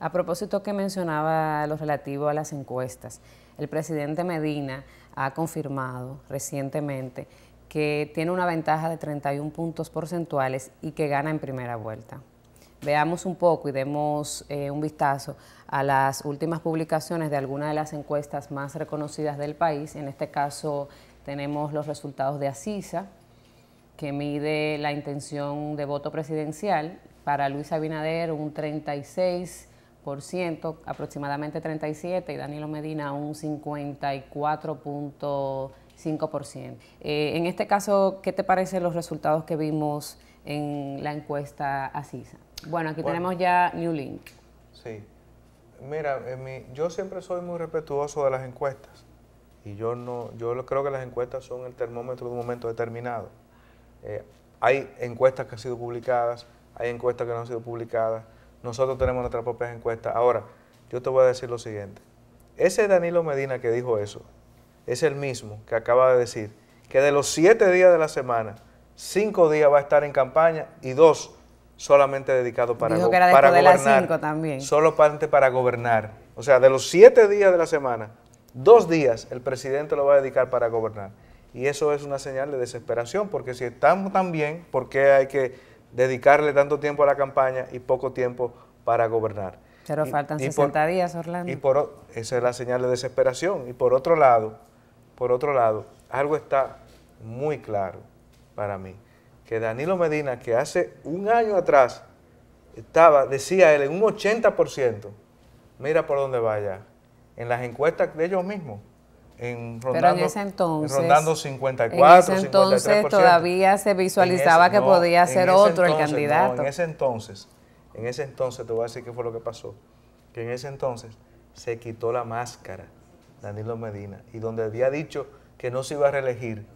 A propósito que mencionaba lo relativo a las encuestas, el presidente Medina ha confirmado recientemente que tiene una ventaja de 31 puntos porcentuales y que gana en primera vuelta. Veamos un poco y demos eh, un vistazo a las últimas publicaciones de algunas de las encuestas más reconocidas del país. En este caso tenemos los resultados de Asisa, que mide la intención de voto presidencial. Para Luis Abinader un 36 por ciento aproximadamente 37, y Danilo Medina un 54.5%. Eh, en este caso, ¿qué te parecen los resultados que vimos en la encuesta ACISA? Bueno, aquí tenemos ya New Link. Sí. Mira, eh, yo siempre soy muy respetuoso de las encuestas y yo no, yo creo que las encuestas son el termómetro de un momento determinado. Eh, hay encuestas que han sido publicadas, hay encuestas que no han sido publicadas nosotros tenemos nuestras propias encuestas. Ahora, yo te voy a decir lo siguiente. Ese Danilo Medina que dijo eso es el mismo que acaba de decir que de los siete días de la semana, cinco días va a estar en campaña y dos solamente dedicados para, para gobernar. también. Solo para gobernar. O sea, de los siete días de la semana, dos días el presidente lo va a dedicar para gobernar. Y eso es una señal de desesperación, porque si estamos tan bien, ¿por qué hay que dedicarle tanto tiempo a la campaña y poco tiempo para gobernar. Pero faltan 60 días, Orlando. Y por, esa es la señal de desesperación. Y por otro lado, por otro lado, algo está muy claro para mí, que Danilo Medina, que hace un año atrás estaba, decía él, en un 80%, mira por dónde vaya, en las encuestas de ellos mismos, en rondando, Pero en ese entonces, rondando 54, en ese entonces todavía se visualizaba que podía ser otro el candidato. en ese entonces, en ese entonces te voy a decir qué fue lo que pasó, que en ese entonces se quitó la máscara Danilo Medina y donde había dicho que no se iba a reelegir,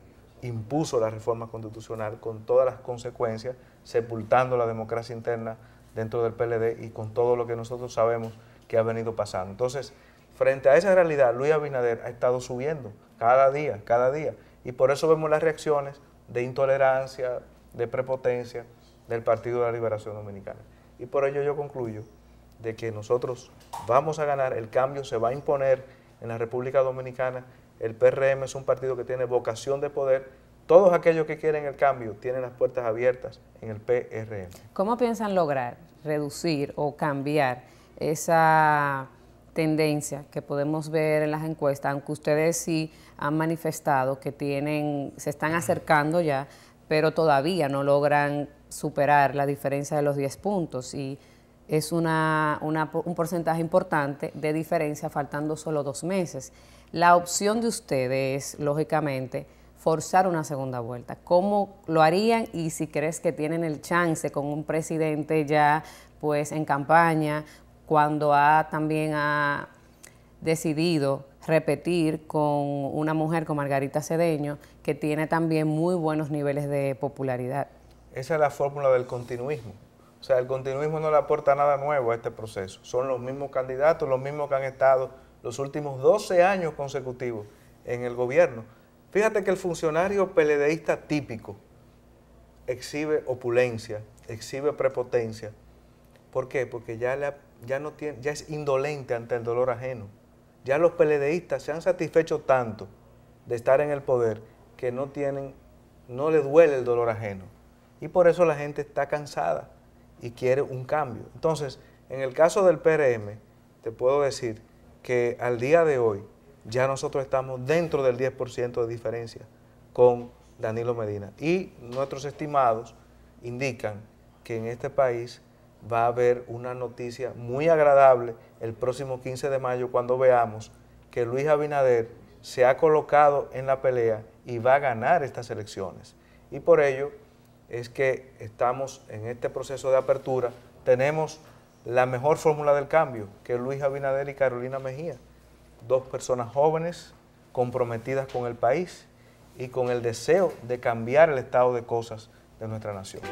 impuso la reforma constitucional con todas las consecuencias, sepultando la democracia interna dentro del PLD y con todo lo que nosotros sabemos que ha venido pasando. Entonces, Frente a esa realidad, Luis Abinader ha estado subiendo cada día, cada día. Y por eso vemos las reacciones de intolerancia, de prepotencia del Partido de la Liberación Dominicana. Y por ello yo concluyo de que nosotros vamos a ganar, el cambio se va a imponer en la República Dominicana. El PRM es un partido que tiene vocación de poder. Todos aquellos que quieren el cambio tienen las puertas abiertas en el PRM. ¿Cómo piensan lograr reducir o cambiar esa tendencia que podemos ver en las encuestas, aunque ustedes sí han manifestado que tienen, se están acercando ya, pero todavía no logran superar la diferencia de los 10 puntos y es una, un porcentaje importante de diferencia faltando solo dos meses. La opción de ustedes es, lógicamente, forzar una segunda vuelta. ¿Cómo lo harían y si crees que tienen el chance con un presidente ya pues en campaña, cuando ha, también ha decidido repetir con una mujer, como Margarita Cedeño, que tiene también muy buenos niveles de popularidad. Esa es la fórmula del continuismo. O sea, el continuismo no le aporta nada nuevo a este proceso. Son los mismos candidatos, los mismos que han estado los últimos 12 años consecutivos en el gobierno. Fíjate que el funcionario peledeísta típico exhibe opulencia, exhibe prepotencia. ¿Por qué? Porque ya le ha ya, no tiene, ya es indolente ante el dolor ajeno. Ya los peledeístas se han satisfecho tanto de estar en el poder que no tienen, no le duele el dolor ajeno. Y por eso la gente está cansada y quiere un cambio. Entonces, en el caso del PRM, te puedo decir que al día de hoy ya nosotros estamos dentro del 10% de diferencia con Danilo Medina. Y nuestros estimados indican que en este país va a haber una noticia muy agradable el próximo 15 de mayo cuando veamos que Luis Abinader se ha colocado en la pelea y va a ganar estas elecciones. Y por ello es que estamos en este proceso de apertura, tenemos la mejor fórmula del cambio, que Luis Abinader y Carolina Mejía, dos personas jóvenes, comprometidas con el país y con el deseo de cambiar el estado de cosas de nuestra nación.